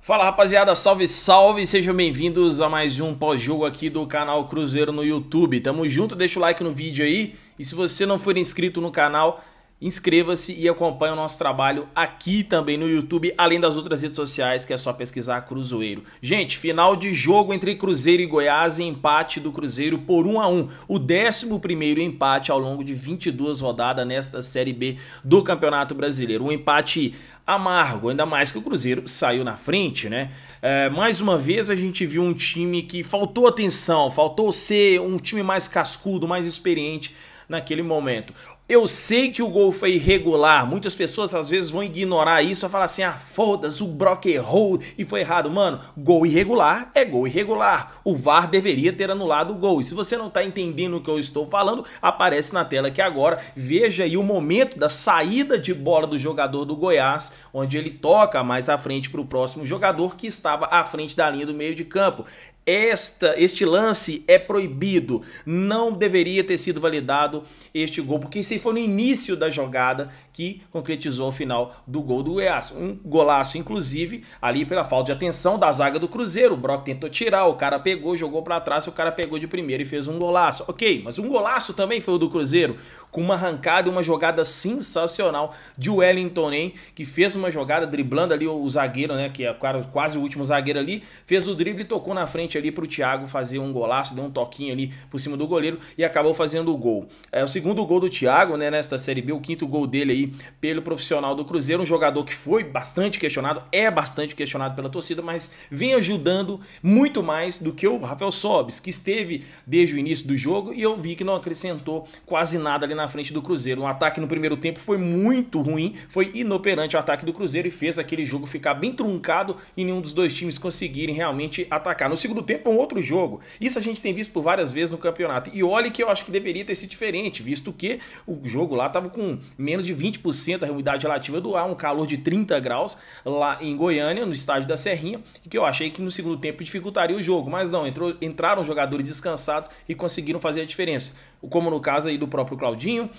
Fala rapaziada, salve salve, sejam bem-vindos a mais um pós-jogo aqui do canal Cruzeiro no YouTube. Tamo junto, deixa o like no vídeo aí e se você não for inscrito no canal, Inscreva-se e acompanhe o nosso trabalho aqui também no YouTube, além das outras redes sociais, que é só pesquisar Cruzeiro. Gente, final de jogo entre Cruzeiro e Goiás, empate do Cruzeiro por 1 a 1. O 11º empate ao longo de 22 rodadas nesta Série B do Campeonato Brasileiro. Um empate amargo, ainda mais que o Cruzeiro saiu na frente, né? É, mais uma vez a gente viu um time que faltou atenção, faltou ser um time mais cascudo, mais experiente naquele momento. Eu sei que o gol foi é irregular, muitas pessoas às vezes vão ignorar isso e falar assim: ah, foda-se, o Brock errou e foi errado. Mano, gol irregular é gol irregular. O VAR deveria ter anulado o gol. E se você não está entendendo o que eu estou falando, aparece na tela aqui agora. Veja aí o momento da saída de bola do jogador do Goiás, onde ele toca mais à frente para o próximo jogador que estava à frente da linha do meio de campo esta, este lance é proibido. Não deveria ter sido validado este gol, porque esse foi no início da jogada que concretizou o final do gol do Goiás. Um golaço, inclusive, ali pela falta de atenção da zaga do Cruzeiro. O Brock tentou tirar, o cara pegou, jogou para trás, o cara pegou de primeiro e fez um golaço. Ok, mas um golaço também foi o do Cruzeiro, com uma arrancada e uma jogada sensacional de Wellington, hein, que fez uma jogada driblando ali o zagueiro, né, que é quase o último zagueiro ali, fez o drible e tocou na frente ali para o Thiago fazer um golaço, deu um toquinho ali por cima do goleiro e acabou fazendo o gol. É o segundo gol do Thiago, né, nesta Série B, o quinto gol dele aí pelo profissional do Cruzeiro, um jogador que foi bastante questionado, é bastante questionado pela torcida, mas vem ajudando muito mais do que o Rafael Sobis, que esteve desde o início do jogo e eu vi que não acrescentou quase nada ali na frente do Cruzeiro. Um ataque no primeiro tempo foi muito ruim, foi inoperante o ataque do Cruzeiro e fez aquele jogo ficar bem truncado e nenhum dos dois times conseguirem realmente atacar. No segundo segundo tempo é um outro jogo. Isso a gente tem visto por várias vezes no campeonato. E olhe que eu acho que deveria ter sido diferente, visto que o jogo lá estava com menos de 20% da umidade relativa do ar, um calor de 30 graus lá em Goiânia, no estádio da Serrinha, que eu achei que no segundo tempo dificultaria o jogo. Mas não, entrou, entraram jogadores descansados e conseguiram fazer a diferença. Como no caso aí do próprio Claudinho,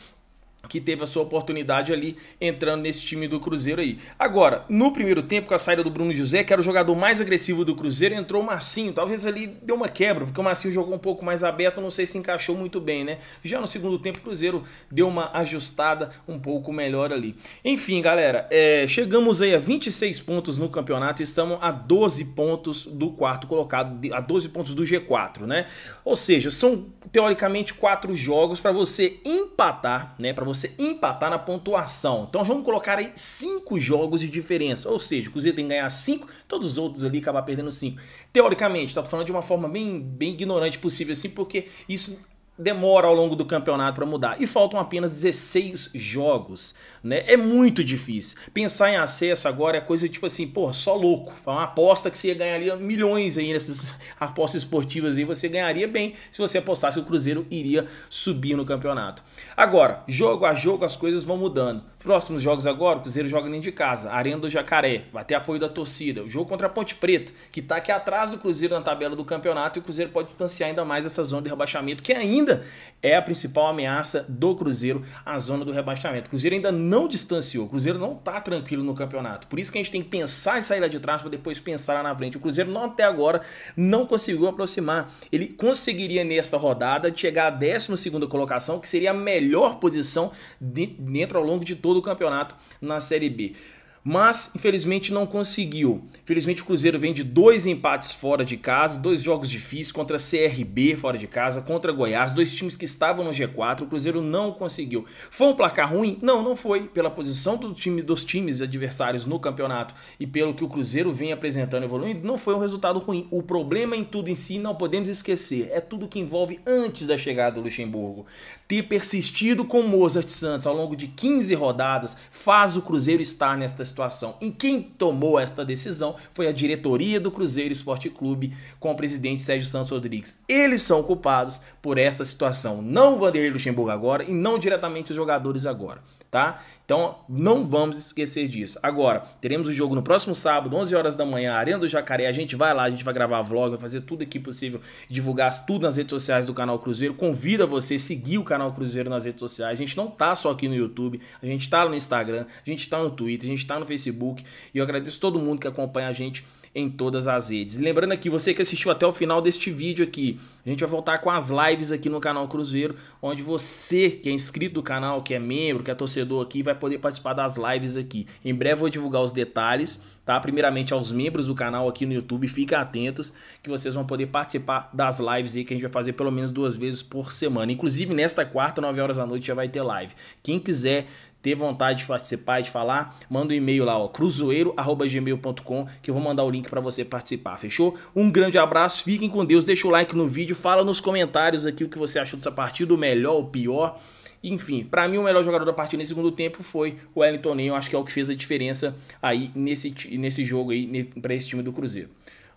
que teve a sua oportunidade ali entrando nesse time do Cruzeiro aí. Agora, no primeiro tempo, com a saída do Bruno José, que era o jogador mais agressivo do Cruzeiro, entrou o Marcinho. Talvez ali deu uma quebra, porque o Marcinho jogou um pouco mais aberto, não sei se encaixou muito bem, né? Já no segundo tempo, o Cruzeiro deu uma ajustada um pouco melhor ali. Enfim, galera, é, chegamos aí a 26 pontos no campeonato, estamos a 12 pontos do quarto colocado, a 12 pontos do G4, né? Ou seja, são teoricamente quatro jogos para você empatar, né? Para você empatar na pontuação. Então vamos colocar aí 5 jogos de diferença. Ou seja, o Cruzeiro tem que ganhar 5, todos os outros ali acabar perdendo 5. Teoricamente, tá falando de uma forma bem, bem ignorante possível assim, porque isso demora ao longo do campeonato para mudar. E faltam apenas 16 jogos, né? É muito difícil. Pensar em acesso agora é coisa tipo assim, pô, só louco. Foi uma aposta que você ia milhões aí nessas apostas esportivas aí, você ganharia bem se você apostasse que o Cruzeiro iria subir no campeonato. Agora, jogo a jogo as coisas vão mudando. Próximos jogos agora, o Cruzeiro joga dentro de casa, Arena do Jacaré, vai ter apoio da torcida. O jogo contra a Ponte Preta, que tá aqui atrás do Cruzeiro na tabela do campeonato e o Cruzeiro pode distanciar ainda mais essa zona de rebaixamento que ainda ainda é a principal ameaça do Cruzeiro à zona do rebaixamento. O Cruzeiro ainda não distanciou, o Cruzeiro não está tranquilo no campeonato. Por isso que a gente tem que pensar em sair lá de trás para depois pensar lá na frente. O Cruzeiro não até agora não conseguiu aproximar. Ele conseguiria nesta rodada chegar à 12 colocação, que seria a melhor posição dentro ao longo de todo o campeonato na Série B mas infelizmente não conseguiu. Infelizmente o Cruzeiro vem de dois empates fora de casa, dois jogos difíceis contra CRB fora de casa, contra Goiás, dois times que estavam no G4, o Cruzeiro não conseguiu. Foi um placar ruim? Não, não foi, pela posição do time dos times adversários no campeonato e pelo que o Cruzeiro vem apresentando e evoluindo, não foi um resultado ruim. O problema em tudo em si não podemos esquecer, é tudo que envolve antes da chegada do Luxemburgo. Ter persistido com Mozart Santos ao longo de 15 rodadas faz o Cruzeiro estar nesta situação. E quem tomou esta decisão foi a diretoria do Cruzeiro Esporte Clube com o presidente Sérgio Santos Rodrigues. Eles são culpados por esta situação. Não Vanderlei Luxemburgo agora e não diretamente os jogadores agora tá? Então não vamos esquecer disso. Agora, teremos o jogo no próximo sábado, 11 horas da manhã, Arena do Jacaré. A gente vai lá, a gente vai gravar vlog, vai fazer tudo aqui possível, divulgar tudo nas redes sociais do canal Cruzeiro. Convida você a seguir o canal Cruzeiro nas redes sociais. A gente não tá só aqui no YouTube, a gente tá no Instagram, a gente tá no Twitter, a gente tá no Facebook. E eu agradeço todo mundo que acompanha a gente em todas as redes. Lembrando aqui, você que assistiu até o final deste vídeo aqui, a gente vai voltar com as lives aqui no canal Cruzeiro, onde você que é inscrito do canal, que é membro, que é torcedor, torcedor aqui vai poder participar das lives aqui. Em breve vou divulgar os detalhes, tá? Primeiramente aos membros do canal aqui no YouTube, fiquem atentos que vocês vão poder participar das lives aí que a gente vai fazer pelo menos duas vezes por semana. Inclusive nesta quarta, 9 horas da noite já vai ter live. Quem quiser ter vontade de participar e de falar, manda um e-mail lá, ó, cruzoeiro@gmail.com, que eu vou mandar o link para você participar, fechou? Um grande abraço, fiquem com Deus, deixa o like no vídeo, fala nos comentários aqui o que você achou dessa partida, o melhor, o pior. Enfim, para mim o melhor jogador da partida nesse segundo tempo foi o Wellington Ney, eu acho que é o que fez a diferença aí nesse, nesse jogo aí para esse time do Cruzeiro.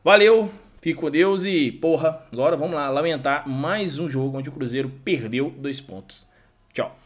Valeu, fique com Deus e porra, agora vamos lá lamentar mais um jogo onde o Cruzeiro perdeu dois pontos. Tchau.